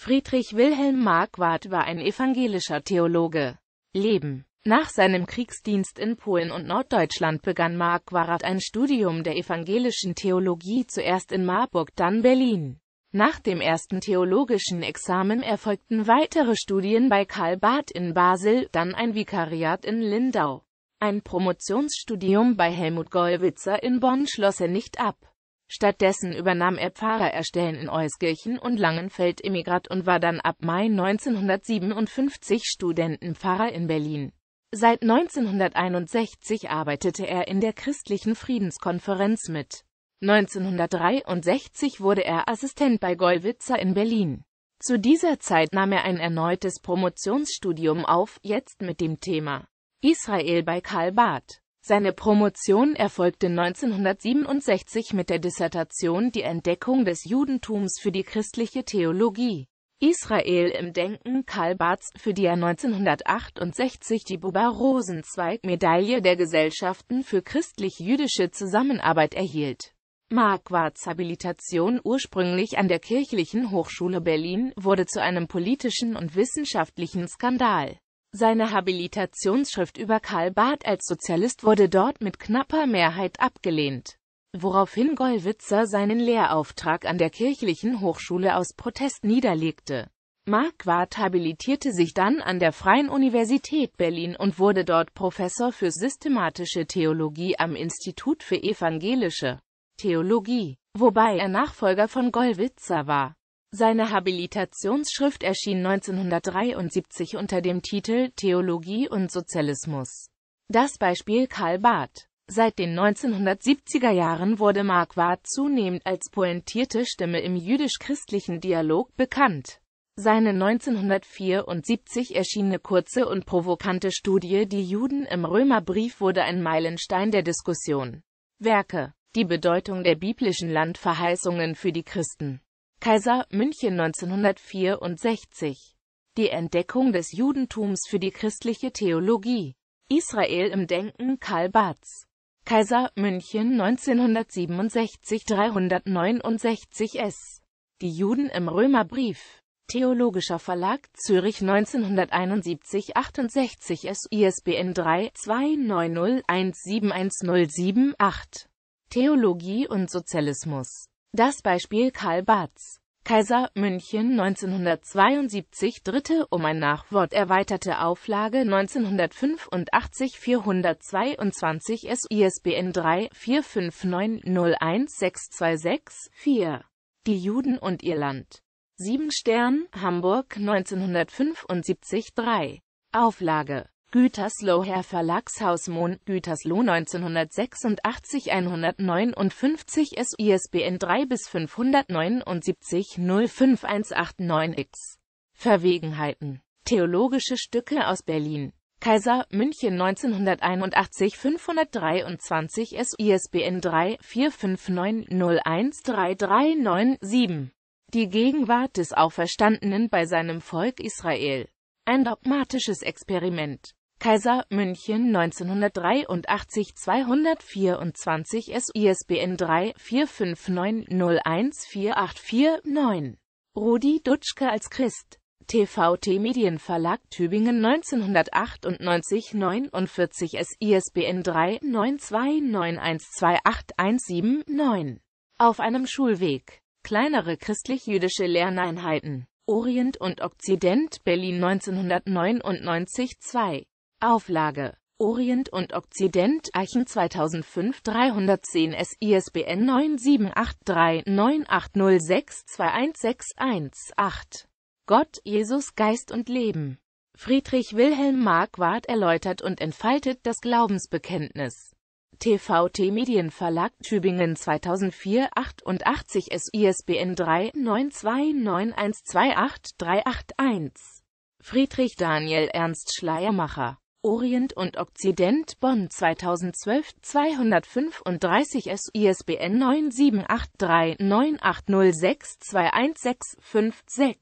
Friedrich Wilhelm Marquardt war ein evangelischer Theologe. Leben Nach seinem Kriegsdienst in Polen und Norddeutschland begann Marquardt ein Studium der evangelischen Theologie zuerst in Marburg, dann Berlin. Nach dem ersten theologischen Examen erfolgten weitere Studien bei Karl Barth in Basel, dann ein Vikariat in Lindau. Ein Promotionsstudium bei Helmut Gollwitzer in Bonn schloss er nicht ab. Stattdessen übernahm er Pfarrerstellen in Euskirchen und Langenfeld Emigrat und war dann ab Mai 1957 Studentenpfarrer in Berlin. Seit 1961 arbeitete er in der Christlichen Friedenskonferenz mit. 1963 wurde er Assistent bei Gollwitzer in Berlin. Zu dieser Zeit nahm er ein erneutes Promotionsstudium auf, jetzt mit dem Thema Israel bei Karl Barth. Seine Promotion erfolgte 1967 mit der Dissertation Die Entdeckung des Judentums für die christliche Theologie. Israel im Denken Karl Barths, für die er 1968 die Buber-Rosenzweig-Medaille der Gesellschaften für christlich-jüdische Zusammenarbeit erhielt. Marquards Habilitation ursprünglich an der Kirchlichen Hochschule Berlin wurde zu einem politischen und wissenschaftlichen Skandal. Seine Habilitationsschrift über Karl Barth als Sozialist wurde dort mit knapper Mehrheit abgelehnt, woraufhin Gollwitzer seinen Lehrauftrag an der Kirchlichen Hochschule aus Protest niederlegte. Marquardt habilitierte sich dann an der Freien Universität Berlin und wurde dort Professor für systematische Theologie am Institut für evangelische Theologie, wobei er Nachfolger von Gollwitzer war. Seine Habilitationsschrift erschien 1973 unter dem Titel Theologie und Sozialismus. Das Beispiel Karl Barth. Seit den 1970er Jahren wurde Marquardt zunehmend als pointierte Stimme im jüdisch-christlichen Dialog bekannt. Seine 1974 erschienene kurze und provokante Studie Die Juden im Römerbrief wurde ein Meilenstein der Diskussion. Werke Die Bedeutung der biblischen Landverheißungen für die Christen Kaiser, München 1964. Die Entdeckung des Judentums für die christliche Theologie. Israel im Denken Karl Barth. Kaiser, München 1967 369 S. Die Juden im Römerbrief. Theologischer Verlag Zürich 1971 68 S ISBN 3 290 8. Theologie und Sozialismus das Beispiel Karl Barths. Kaiser München 1972 dritte um ein Nachwort erweiterte Auflage 1985 422 S ISBN 3 459 01 626 4 Die Juden und ihr Land. 7 Stern, Hamburg 1975 3 Auflage Gütersloh Herr Verlagshaus Mohn, Gütersloh 1986 159 S ISBN 3-579-05189-X Verwegenheiten Theologische Stücke aus Berlin Kaiser, München 1981 523 S ISBN 3-459-01339-7 Die Gegenwart des Auferstandenen bei seinem Volk Israel Ein dogmatisches Experiment Kaiser, München 1983 224 S ISBN 3 4590148449 Rudi Dutschke als Christ TVT Medienverlag Tübingen 1998 49 S ISBN 3 929128179 Auf einem Schulweg. Kleinere christlich-jüdische Lerneinheiten. Orient und Okzident Berlin 1999 2 Auflage Orient und Okzident Eichen 2005 310 S ISBN 97839806216118 Gott, Jesus, Geist und Leben. Friedrich Wilhelm Marquardt erläutert und entfaltet das Glaubensbekenntnis. TVT Medienverlag Tübingen 2004 88 S ISBN 3 929128381 Friedrich Daniel Ernst Schleiermacher Orient und Occident Bonn 2012 235 S ISBN 9783980621656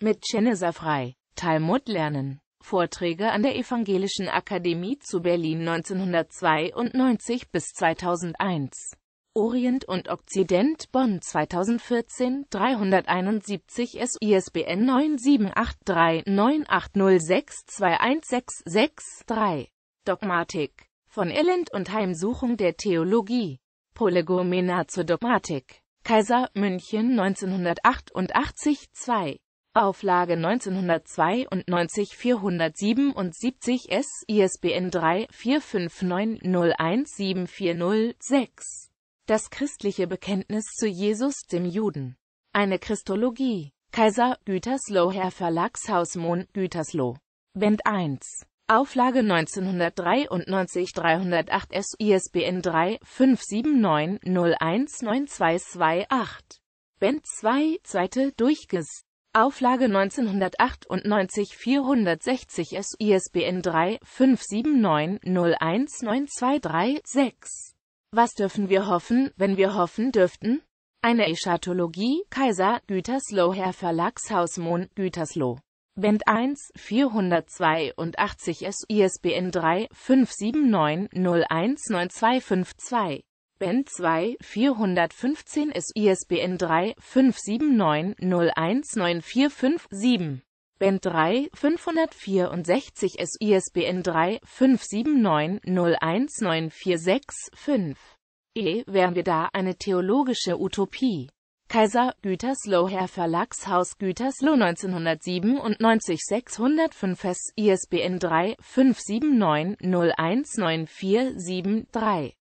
Mit Chenesa Frei. Talmud lernen. Vorträge an der Evangelischen Akademie zu Berlin 1992 bis 2001 Orient und Okzident Bonn 2014 371 S ISBN 9783980621663 Dogmatik von Elend und Heimsuchung der Theologie Prolegomena zur Dogmatik Kaiser München 1988 2 Auflage 1992 477 S ISBN 3 459 01740 6 das christliche Bekenntnis zu Jesus, dem Juden. Eine Christologie. Kaiser, Gütersloh Herr Verlagshaus Mohn, Gütersloh. Band 1. Auflage 1993 308 S ISBN 3 579 019228. Band 2, zweite Durchges. Auflage 1998 460 S ISBN 3 579 019236. Was dürfen wir hoffen, wenn wir hoffen dürften? Eine Eschatologie, Kaiser, Gütersloh Herr Verlagshaus Mohn, Gütersloh. Band 1, 482 S, ISBN 3, 579, 019252. Band 2, 415 S, ISBN 3, 579, 019457. Band 3, 564 S ISBN 3 579 019465. E. Wären wir da eine theologische Utopie? Kaiser, Gütersloh Herr Verlagshaus Gütersloh 1997 605 S ISBN 3 579 019473